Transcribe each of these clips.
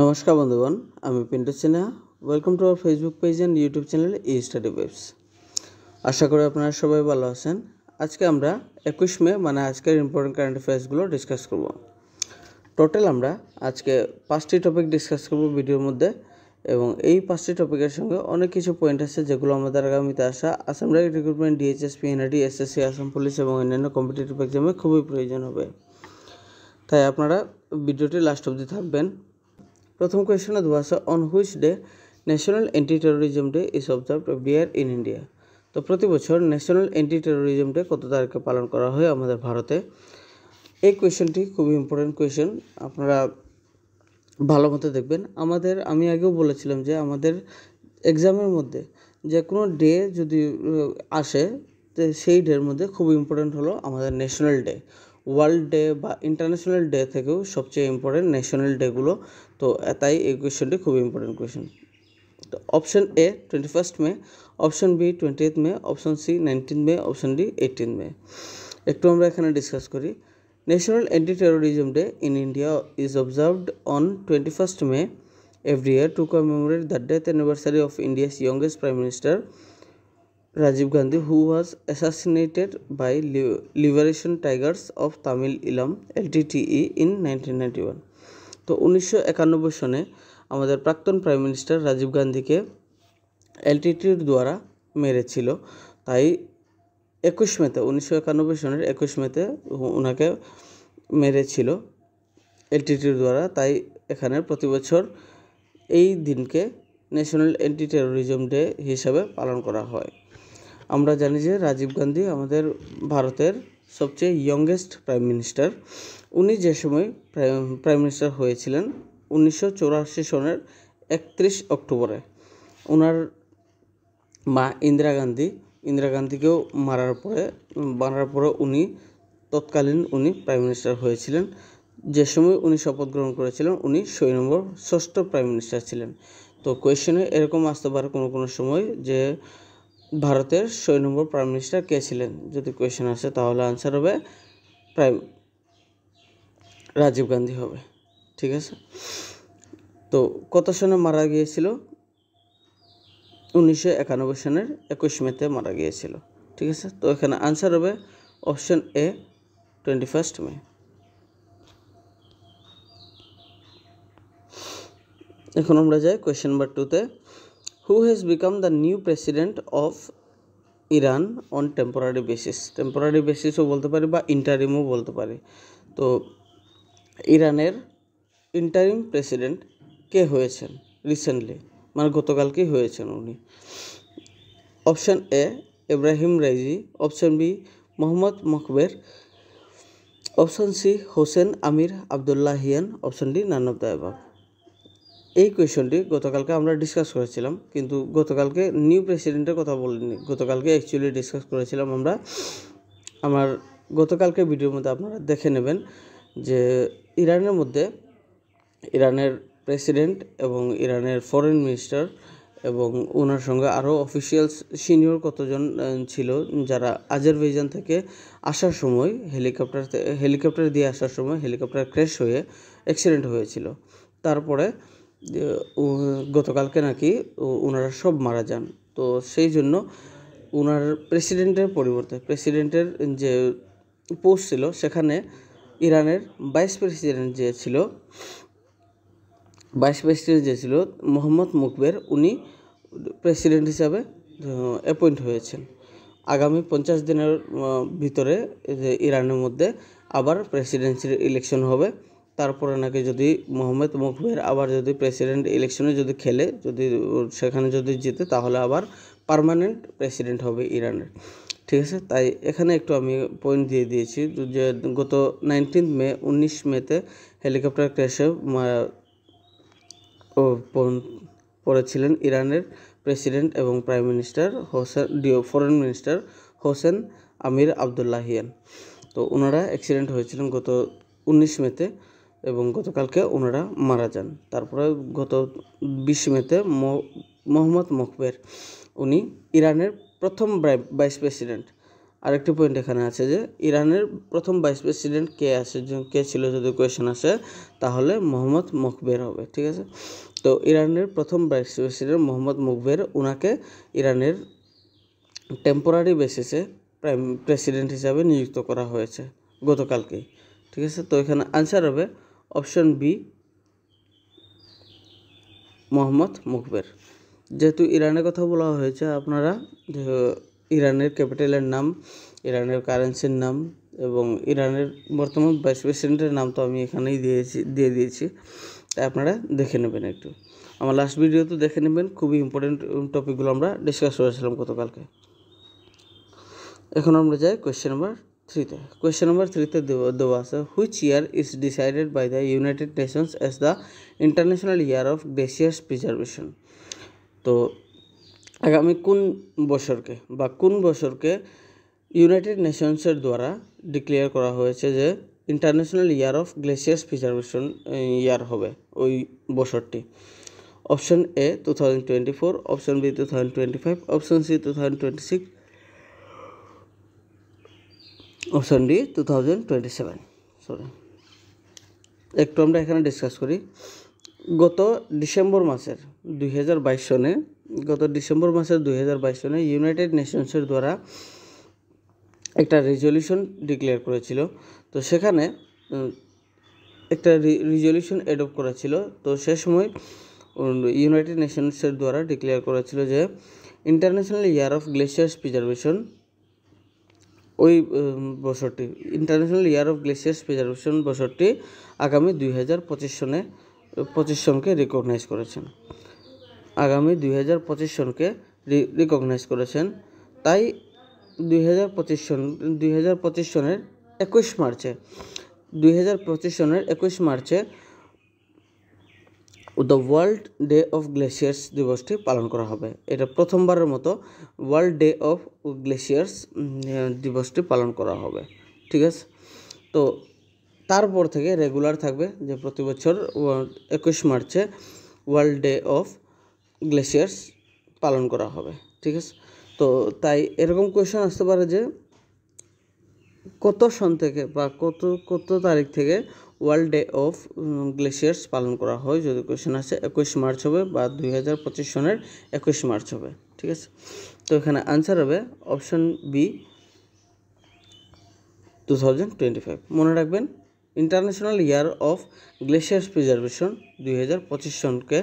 নমস্কার বন্ধুগণ আমি Pintu Sinha welcome to our Facebook page and YouTube channel E study waves আশা করি আপনারা সবাই ভালো আছেন আজকে আমরা একুশ মে মানে আজকের ইম্পর্টেন্ট কারেন্ট অ্যাফেয়ার্সগুলো ডিসকাস করব টোটাল আমরা আজকে পাঁচটি টপিক ডিসকাস করব ভিডিওর মধ্যে এবং এই পাঁচটি টপিকের সঙ্গে অনেক কিছু পয়েন্ট আছে যেগুলো আমাদের আগামীতে আসা Assam right recruitment DHS PNID SSC Assam police এবং অন্যান্য কম্পিটিটিভ এক্সামে খুবই প্রয়োজন হবে তাই আপনারা ভিডিওটি লাস্ট অবধি থাকবেন প্রথম কোয়েশ্চন দুয়াশো on which day national anti terrorism day is observed বিয়ার ইন ইন্ডিয়া তো প্রতি বছর ন্যাশনাল অ্যান্টি টেরোরিজম ডে কত তারিখে পালন করা হয় আমাদের ভারতে এই কোয়েশনটি খুবই ইম্পর্টেন্ট কোয়েশন আপনারা ভালো মতো দেখবেন আমাদের আমি আগেও বলেছিলাম যে আমাদের এক্সামের মধ্যে যে কোনো ডে যদি আসে সেই ডের মধ্যে খুব ইম্পর্টেন্ট হলো আমাদের ন্যাশনাল ডে ওয়ার্ল্ড ডে বা ইন্টারন্যাশনাল ডে থেকেও সবচেয়ে ইম্পর্টেন্ট ন্যাশনাল ডেগুলো তো তাই এই কোয়েশনটি খুব ইম্পর্টেন্ট কোয়েশন তো option A twenty first May option B twenty eighth May option C nineteen May option D eighteen May একটু আমরা এখানে ডিসকাস করি national anti terrorism day in India is observed on twenty first May every year to commemorate the death anniversary of India's youngest prime minister Rajiv Gandhi who was assassinated by Liberation Tigers of Tamil Eelam LTTE in nineteen তো উনিশশো একানব্বই সনে আমাদের প্রাক্তন prime minister Rajib গান্ধীকে এলটিটির দ্বারা মেরেছিল তাই একুশ মেতে উনিশশো একানব্বই সনের একুশ মেতে ওনাকে মেরেছিল এলটিটির e দ্বারা তাই এখানে প্রতি বছর এই দিনকে ন্যাশনাল অ্যান্টি টেরোরিজম ডে হিসাবে পালন করা হয় আমরা জানি যে রাজীব গান্ধী আমাদের ভারতের সবচেয়ে ইয়ংগেস্ট প্রাইম মিনিস্টার উনি যে সময় প্রাইম মিনিস্টার হয়েছিলেন উনিশশো সনের একত্রিশ অক্টোবরে ওনার মা ইন্দিরা গান্ধী ইন্দিরা গান্ধীকেও মারার পরে মারার পরে উনি তৎকালীন উনি প্রাইম মিনিস্টার হয়েছিলেন যে সময় উনি শপথ গ্রহণ করেছিলেন উনি ছয় নম্বর ষষ্ঠ প্রাইম মিনিস্টার ছিলেন তো কোয়েশনে এরকম আসতে পারে কোনো কোনো সময় যে ভারতের ছয় নম্বর প্রাইম মিনিস্টার কে ছিলেন যদি কোয়েশ্চেন আসে তাহলে আনসার হবে প্রাইম রাজীব গান্ধী হবে ঠিক আছে তো কত সনে মারা গিয়েছিল উনিশশো একানব্বই সনের একুশ মেতে মারা গিয়েছিল ঠিক আছে তো এখানে আনসার হবে option A twenty first May এখন আমরা যাই কোয়েশ্চেন নাম্বার টুতে who has become the new president of Iran on temporary basis temporary বেসিসও বলতে পারি বা ইন্টারিমও বলতে পারি তো ইরানের ইন্টারিম প্রেসিডেন্ট কে হয়েছেন রিসেন্টলি মানে গতকালকেই হয়েছেন উনি option A Ebrahim Raisi option B Mohammad Mokhber option C Hossein Amir Abdollahian option D none of the above এই কোয়েশনটি গতকালকে আমরা ডিসকাস করেছিলাম কিন্তু গতকালকে নিউ প্রেসিডেন্টের কথা বলিনি গতকালকে অ্যাকচুয়ালি ডিসকাস করেছিলাম আমরা আমার গতকালকে ভিডিওর মধ্যে আপনারা দেখে নেবেন যে ইরানের মধ্যে ইরানের প্রেসিডেন্ট এবং ইরানের ফরেন মিনিস্টার এবং ওনার সঙ্গে আরও অফিসিয়ালস সিনিয়র কতজন ছিল যারা আজারবাইজান থেকে আসার সময় হেলিকপ্টার হেলিকপ্টার দিয়ে আসার সময় হেলিকপ্টার ক্র্যাশ হয়ে অ্যাক্সিডেন্ট হয়েছিল তারপরে গতকালকে নাকি ওনারা সব মারা যান তো সেই জন্য ওনার প্রেসিডেন্টের পরিবর্তে প্রেসিডেন্টের যে পোস্ট ছিল সেখানে ইরানের ভাইস প্রেসিডেন্ট যে ছিল ভাইস প্রেসিডেন্ট যে ছিল মোহাম্মদ মুকবের উনি প্রেসিডেন্ট হিসাবে অ্যাপয়েন্ট হয়েছেন আগামী পঞ্চাশ দিনের ভিতরে ইরানের মধ্যে আবার প্রেসিডেন্সির ইলেকশন হবে তারপরে নাকি যদি মোহাম্মদ মকবের আবার যদি প্রেসিডেন্ট ইলেকশনে যদি খেলে যদি সেখানে যদি জিতে তাহলে আবার পারমানেন্ট প্রেসিডেন্ট হবে ইরানের ঠিক আছে তাই এখানে একটু আমি পয়েন্ট দিয়ে দিয়েছি যে গত নাইনটিন মে উনিশ মেতে হেলিকপ্টার ক্র্যাশে পড়েছিলেন ইরানের প্রেসিডেন্ট এবং প্রাইম মিনিস্টার হোসেন ডিও foreign minister Hossein Amir Abdollahian তো ওনারা অ্যাক্সিডেন্ট হয়েছিলেন গত উনিশ মেতে এবং গতকালকে ওনারা মারা যান তারপরে গত বিশ মেতে মোহাম্মদ মকবের উনি ইরানের প্রথম ভাইস প্রেসিডেন্ট আরেকটি পয়েন্ট এখানে আছে যে ইরানের প্রথম ভাইস প্রেসিডেন্ট কে আছে কে ছিল যদি কোয়েশন আসে তাহলে মোহাম্মদ মকবের হবে ঠিক আছে তো ইরানের প্রথম ভাইস প্রেসিডেন্ট মোহাম্মদ মকবের ওনাকে ইরানের টেম্পোরারি বেসিসে প্রাইম প্রেসিডেন্ট হিসাবে নিযুক্ত করা হয়েছে গতকালকেই ঠিক আছে তো এখানে আনসার হবে অপশন বি মোহাম্মদ মুখবের যেহেতু ইরানের কথা বলা হয়েছে আপনারা ইরানের ক্যাপিটালের নাম ইরানের কারেন্সির নাম এবং ইরানের বর্তমান ভাইস প্রেসিডেন্টের নাম তো আমি এখানেই দিয়েছি দিয়ে দিয়েছি তাই আপনারা দেখে নেবেন একটু আমার লাস্ট ভিডিও তো দেখে নেবেন খুবই ইম্পর্টেন্ট টপিকগুলো আমরা ডিসকাস করেছিলাম গতকালকে এখন আমরা যাই কোয়েশ্চেন নাম্বার থ্রিতে কোয়েশ্চেন নম্বর থ্রিতে দেওয়া আছে which year is decided by the United Nations as the international year of glaciers preservation তো আগামী কোন বছরকে বা কোন বছরকে ইউনাইটেড নেশনসের দ্বারা ডিক্লেয়ার করা হয়েছে যে international year of glaciers preservation year হবে ওই বছরটি option A two thousand twenty four option B two thousand twenty five option C two thousand twenty six option D two thousand twenty seven sorry একটু আমরা এখানে discuss করি গত December মাসের দুই সনে গত ডিসেম্বর মাসের দুই সনে ইউনাইটেড নেশনসের দ্বারা একটা রেজলিউশন ডিক্লেয়ার করেছিল তো সেখানে একটা রিজলিউশন অ্যাডপ্ট করা ছিল তো সে সময় ইউনাইটেড নেশনসের দ্বারা ডিক্লেয়ার করা ছিল যে international year of glaciers preservation ওই বছরটি international year of glaciers preservation বছরটি আগামী দুই হাজার পঁচিশ সনে পঁচিশ সনকে রিকগনাইজ করেছেন আগামী দুই হাজার পঁচিশ সনকে রিকগনাইজ করেছেন তাই দুই হাজার পঁচিশ সন দুই হাজার পঁচিশ সনের একুশ মার্চে দুই হাজার পঁচিশ সনের একুশ মার্চে the world day of glaciers দিবসটি পালন করা হবে এটা প্রথমবারের মতো ওয়ার্ল্ড ডে অফ গ্লেশিয়ার্স দিবসটি পালন করা হবে ঠিক আছে তো তারপর থেকে রেগুলার থাকবে যে প্রতি বছর একুশ মার্চে ওয়ার্ল্ড ডে অফ গ্লেশিয়ার্স পালন করা হবে ঠিক আছে তো তাই এরকম কোয়েশন আসতে পারে যে কত সন থেকে বা কত কত তারিখ থেকে ওয়ার্ল্ড ডে অফ গ্লেশিয়ার্স পালন করা হয় যদি কোয়েশন আছে একুশ মার্চ হবে বা দুই সনের একুশ মার্চ হবে ঠিক আছে তো এখানে আনসার হবে অপশন বি টু মনে রাখবেন international year of glaciers preservation দুই সনকে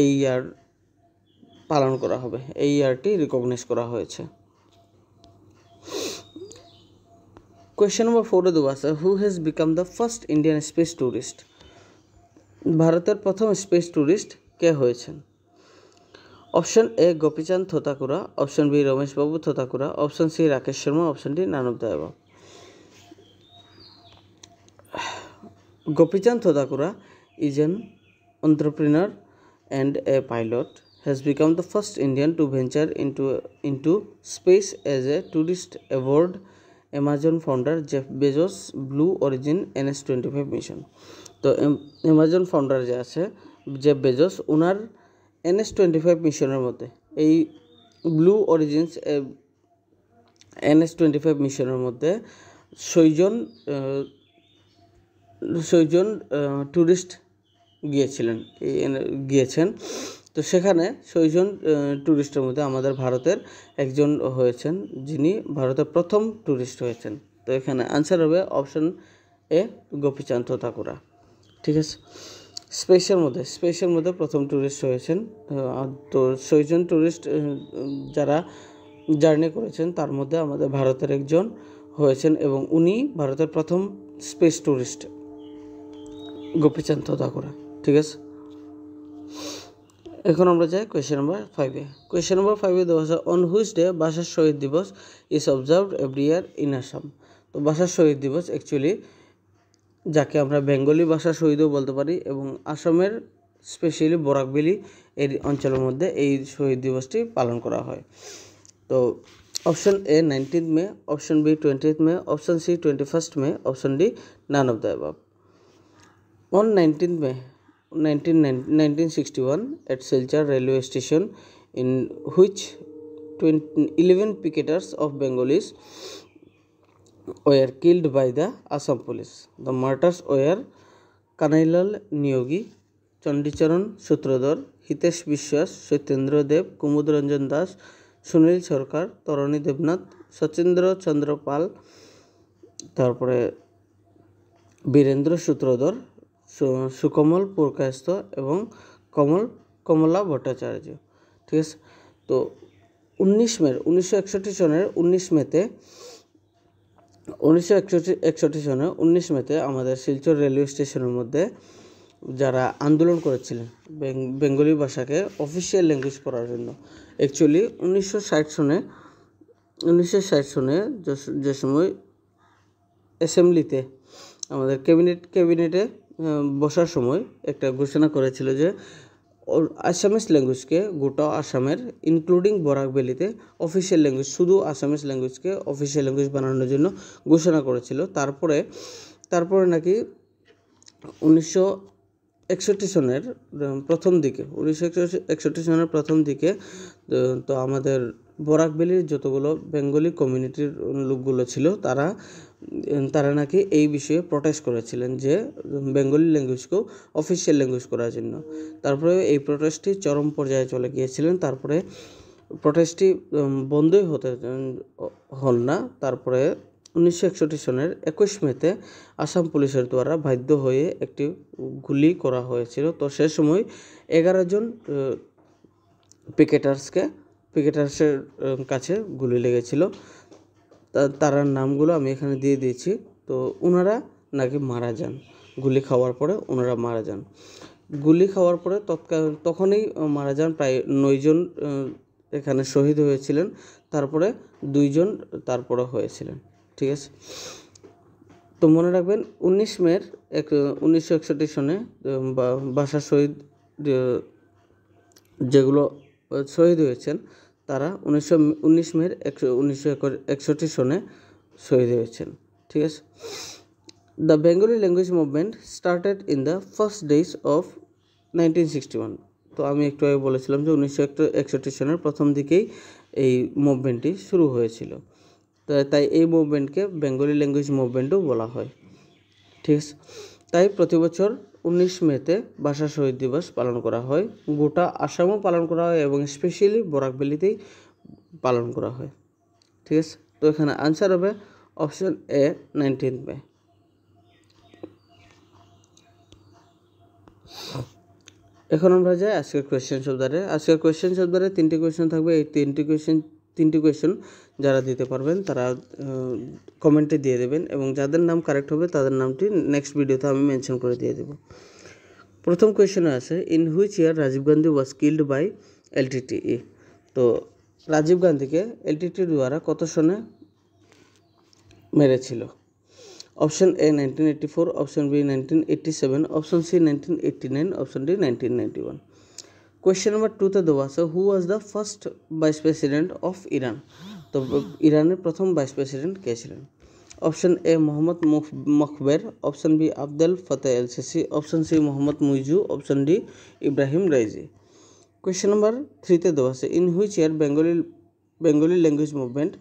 এই ইয়ার পালন করা হবে এই ইয়ারটি রিকগনাইজ করা হয়েছে কোয়েশ্চেন নম্বর ফোরে দেবো আছে who has become the first Indian space tourist ভারতের প্রথম স্পেস ট্যুরিস্ট কে হয়েছেন option A Gopichand Thotakura option B Rameshbabu Thotakura option C Rakesh Sharma option D none of the above Gopichand Thotakura is an entrepreneur and a pilot has become the first Indian to venture into into space as a tourist aboard Amazon founder Jeff Bezos Blue Origin NS twenty five mission তো Amazon founder যে আছে Jeff Bezos ওনার NS twenty five মিশনের মধ্যে এই Blue Origins NS twenty five মিশনের মধ্যে ছয়জন ছয়জন ট্যুরিস্ট গিয়েছিলেন গিয়েছেন তো সেখানে সেইজন ট্যুরিস্টের মধ্যে আমাদের ভারতের একজন হয়েছেন যিনি ভারতের প্রথম ট্যুরিস্ট হয়েছেন তো এখানে আনসার হবে অপশন এ গোপীচান্দ ঠাকুরা ঠিক আছে স্পেসের মধ্যে স্পেসের মধ্যে প্রথম ট্যুরিস্ট হয়েছেন তো সেইজন ট্যুরিস্ট যারা জার্নি করেছেন তার মধ্যে আমাদের ভারতের একজন হয়েছেন এবং উনি ভারতের প্রথম স্পেস ট্যুরিস্ট গোপীচান্দ ঠাকুরা ঠিক আছে এখন আমরা যাই কোয়েশ্চেন নাম্বার ফাইভে কোয়েশ্চেন নাম্বার ফাইভে দেওয়া আছে অন হুইচ ডে ভাষার শহীদ দিবস is observed every year in Assam তো ভাষার শহীদ দিবস অ্যাকচুয়ালি যাকে আমরা বেঙ্গলি ভাষা শহীদও বলতে পারি এবং আসামের স্পেশালি বরাকবিলি এর অঞ্চলের মধ্যে এই শহীদ দিবসটি পালন করা হয় তো option A nineteen May option B twentieth May option C twenty first May option D none of the above on nineteen May 1961 at Silchar railway station in which 20, 11 picketers of Bengalis were killed by the Assam police. The martyrs were Kanailal Niyogi, Chandicharan Sutradhar, Hitesh Vishwas, Satyendra Dev, Kumudranjan Das, Sunil Sarkar, Tarani Devnath, Sachindra Chandrapal, Pal, তারপরে বীরেন্দ্র সুকমল পুরকাস্ত এবং কমল কমলা ভট্টাচার্য ঠিক আছে তো উনিশ মের উনিশশো একষট্টি সনের উনিশ মেতে উনিশশো একষট্টি একষট্টি সনে উনিশ মেতে আমাদের শিলচর রেলওয়ে স্টেশনের মধ্যে যারা আন্দোলন করেছিলেন বেঙ্গলি ভাষাকে অফিসিয়াল ল্যাঙ্গুয়েজ করার জন্য অ্যাকচুয়ালি উনিশশো ষাট সনে উনিশশো ষাট সনে যে সময় অ্যাসেম্বলিতে আমাদের ক্যাবিনেট ক্যাবিনেটে বসার সময় একটা ঘোষণা করেছিল যে আসামিস ল্যাঙ্গুয়েজকে গোটা আসামের ইনক্লুডিং বরাক ভ্যালিতে অফিসিয়াল ল্যাঙ্গুয়েজ শুধু আসামিস ল্যাঙ্গুয়েজকে অফিসিয়াল ল্যাঙ্গুয়েজ বানানোর জন্য ঘোষণা করেছিল তারপরে তারপরে নাকি উনিশশো একষট্টি সনের প্রথম দিকে উনিশশো একষট্টি সনের প্রথম দিকে তো আমাদের বরাক ভ্যালির যতগুলো বেঙ্গলি কমিউনিটির লোকগুলো ছিল তারা তারা নাকি এই বিষয়ে প্রোটেস্ট করেছিলেন যে বেঙ্গলি ল্যাঙ্গুয়েজকেও অফিসিয়াল ল্যাঙ্গুয়েজ করার জন্য তারপরে এই প্রোটেস্টটি চরম পর্যায়ে চলে গিয়েছিলেন তারপরে প্রোটেস্টটি বন্ধই হতে হল না তারপরে উনিশশো একষট্টি সনের একুশ মেতে আসাম পুলিশের দ্বারা বাধ্য হয়ে একটি গুলি করা হয়েছিল তো সে সময় এগারো জন পিকেটার্সকে পিকেটার্সের কাছে গুলি লেগেছিল তারার নামগুলো আমি এখানে দিয়ে দিয়েছি তো ওনারা নাকি মারা যান গুলি খাওয়ার পরে ওনারা মারা যান গুলি খাওয়ার পরে তৎকাল তখনই মারা যান প্রায় নয়জন এখানে শহীদ হয়েছিলেন তারপরে দুইজন তারপরে হয়েছিলেন ঠিক আছে তো মনে রাখবেন উনিশ মের এক উনিশশো একষট্টি সনে বাসা শহীদ যেগুলো শহীদ হয়েছেন তারা উনিশশো উনিশ মের একশো উনিশশো একষট্টি সনে শহীদ হয়েছেন ঠিক আছে the Bengali language movement started in the first days of nineteen sixty one তো আমি একটু আগে বলেছিলাম যে উনিশশো একষট্টি সনের প্রথম দিকেই এই মুভমেন্টটি শুরু হয়েছিল তো তাই এই মুভমেন্টকে বেঙ্গলি ল্যাঙ্গুয়েজ মুভমেন্টও বলা হয় ঠিক আছে তাই প্রতি বছর উনিশ মেতে ভাষা শহীদ দিবস পালন করা হয় গোটা আসামও পালন করা হয় এবং স্পেশালি বরাকবেলিতেই পালন করা হয় ঠিক আছে তো এখানে আনসার হবে অপশন এ নাইনটিন মে এখন আমরা যাই আজকের কোয়েশ্চেন শব্দারে আজকের কোয়েশ্চেন শব্দারে তিনটি কোয়েশ্চেন থাকবে এই তিনটি কোয়েশ্চেন তিনটি কোয়েশ্চেন যারা দিতে পারবেন তারা কমেন্টে দিয়ে দেবেন এবং যাদের নাম কারেক্ট হবে তাদের নামটি নেক্সট ভিডিওতে আমি মেনশন করে দিয়ে দেবো প্রথম কোয়েশ্চেনে আছে in which year Rajiv Gandhi was killed by LTTE তো রাজীব গান্ধীকে এলটিটি দ্বারা কত সনে মেরেছিল option A nineteen eighty four option B nineteen eighty seven option C nineteen eighty nine option D nineteen ninety one question number টুতে দেওয়া আছে who was the first vice president of Iran তো ইরানের প্রথম ভাইস প্রেসিডেন্ট কে ছিলেন option A Mohammad Mokhber option B Abdel Fattah L CC option C Mohamed Muizzu option D Ebrahim Raisi question number থ্রিতে দেওয়া আছে in which year Bengali Bengali language movement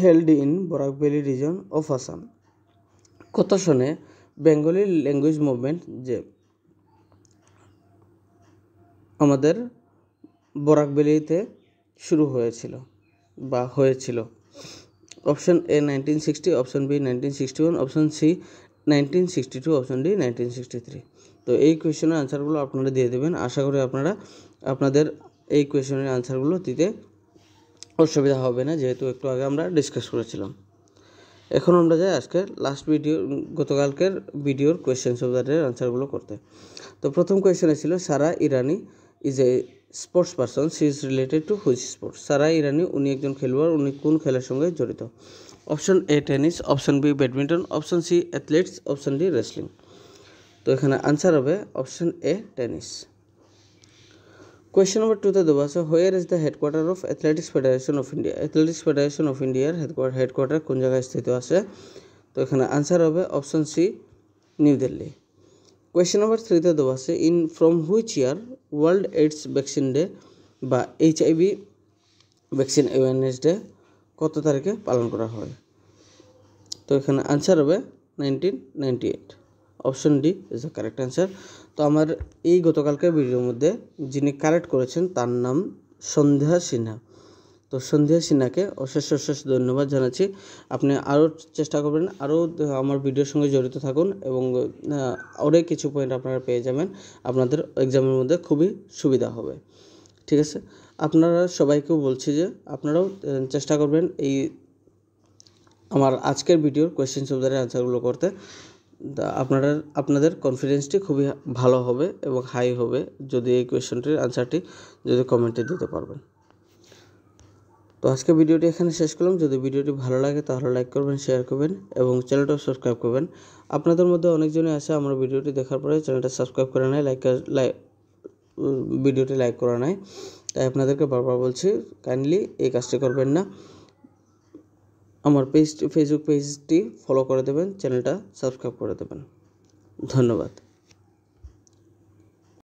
held in Barak Valley region of Assam কত সনে বেঙ্গলি ল্যাঙ্গুয়েজ মুভমেন্ট যে আমাদের বরাকবেলিতে শুরু হয়েছিল বা হয়েছিল option A nineteen sixty option B nineteen sixty one option C nineteen sixty two option D nineteen sixty three তো এই কোয়েশনের আনসারগুলো আপনারা দিয়ে দেবেন আশা করি আপনারা আপনাদের এই কোয়েশনের আনসারগুলো দিতে অসুবিধা হবে না যেহেতু একটু আগে আমরা ডিসকাস করেছিলাম এখন আমরা যাই আজকের লাস্ট ভিডিও গতকালকের ভিডিওর কোয়েশ্চেন অফ দ্য আনসারগুলো করতে তো প্রথম কোয়েশনে ছিল Sara Errani is a sports person she is related to which sports Sara Errani উনি একজন খেলোয়াড় উনি কোন খেলার সঙ্গে জড়িত option A tennis option B badminton option C athletes option D wrestling তো এখানে আনসার হবে option A tennis question number টুতে দেবো আছে where is the headquarter of athletics federation of India athletics federation of ইন্ডিয়ার হেডকোয়ার্টার কোন জায়গায় স্থিত আছে তো এখানে আনসার হবে option C new Delhi question number থ্রিতে দেওয়া আছে in from which year world AIDS vaccine day বা H IV vaccine awareness day কত তারিখে পালন করা হয় তো এখানে আনসার হবে nineteen eight option D is the correct answer তো আমার এই গতকালকে ভিডিওর মধ্যে যিনি কারেক্ট করেছেন তার নাম সন্ধ্যা সিনহা তো সন্ধ্যা সিনহাকে অশেষ অশেষ ধন্যবাদ জানাচ্ছি আপনি আরও চেষ্টা করবেন আরও আমার ভিডিওর সঙ্গে জড়িত থাকুন এবং অনেক কিছু পয়েন্ট আপনারা পেয়ে যাবেন আপনাদের এক্সামের মধ্যে খুবই সুবিধা হবে ঠিক আছে আপনারা সবাইকেও বলছি যে আপনারাও চেষ্টা করবেন এই আমার আজকের ভিডিওর কোয়েশ্চেন শব্দের অ্যান্সারগুলো করতে আপনারা আপনাদের কনফিডেন্সটি খুবই ভালো হবে এবং হাই হবে যদি এই কোয়েশ্চনটির অ্যান্সারটি যদি কমেন্টে দিতে পারবেন তো আজকে ভিডিওটি এখানে শেষ করলাম যদি ভিডিওটি ভালো লাগে তাহলে লাইক করবেন শেয়ার করবেন এবং চ্যানেলটাও সাবস্ক্রাইব করবেন আপনাদের মধ্যে অনেকজনই আছে আমার ভিডিওটি দেখার পরে চ্যানেলটা সাবস্ক্রাইব করে নেয় লাইক লাইক ভিডিওটি লাইক করা নেয় তাই আপনাদেরকে বারবার বলছি কাইন্ডলি এই কাজটি করবেন না আমার পেজটি ফেসবুক পেজটি ফলো করে দেবেন চ্যানেলটা সাবস্ক্রাইব করে দেবেন ধন্যবাদ